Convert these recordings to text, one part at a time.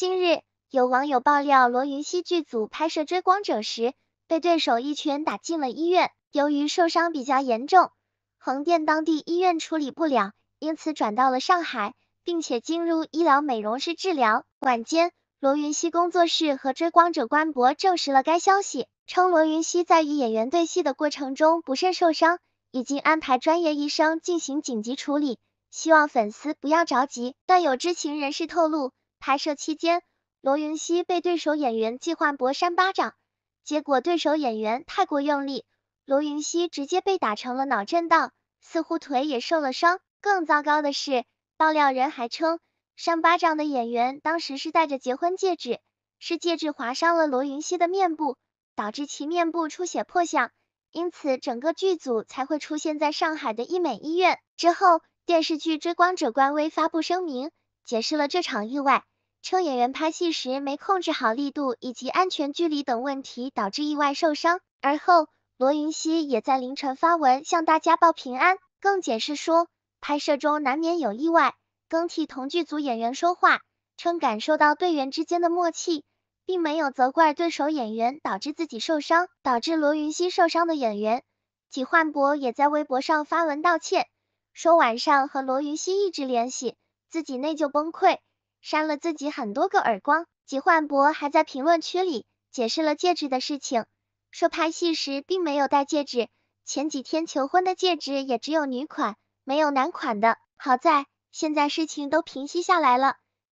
近日，有网友爆料，罗云熙剧组拍摄《追光者》时，被对手一拳打进了医院。由于受伤比较严重，横店当地医院处理不了，因此转到了上海，并且进入医疗美容室治疗。晚间，罗云熙工作室和《追光者》官博证实了该消息，称罗云熙在与演员对戏的过程中不慎受伤，已经安排专业医生进行紧急处理，希望粉丝不要着急。但有知情人士透露。拍摄期间，罗云熙被对手演员季焕博扇巴掌，结果对手演员太过用力，罗云熙直接被打成了脑震荡，似乎腿也受了伤。更糟糕的是，爆料人还称，扇巴掌的演员当时是戴着结婚戒指，是戒指划伤了罗云熙的面部，导致其面部出血破相，因此整个剧组才会出现在上海的医美医院。之后，电视剧《追光者》官微发布声明，解释了这场意外。称演员拍戏时没控制好力度以及安全距离等问题导致意外受伤，而后罗云熙也在凌晨发文向大家报平安，更解释说拍摄中难免有意外，更替同剧组演员说话，称感受到队员之间的默契，并没有责怪对手演员导致自己受伤。导致罗云熙受伤的演员，季焕博也在微博上发文道歉，说晚上和罗云熙一直联系，自己内疚崩溃。扇了自己很多个耳光，吉焕博还在评论区里解释了戒指的事情，说拍戏时并没有戴戒指，前几天求婚的戒指也只有女款，没有男款的。好在现在事情都平息下来了，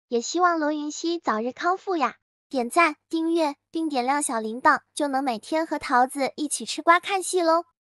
也希望罗云熙早日康复呀！点赞、订阅并点亮小铃铛，就能每天和桃子一起吃瓜看戏喽。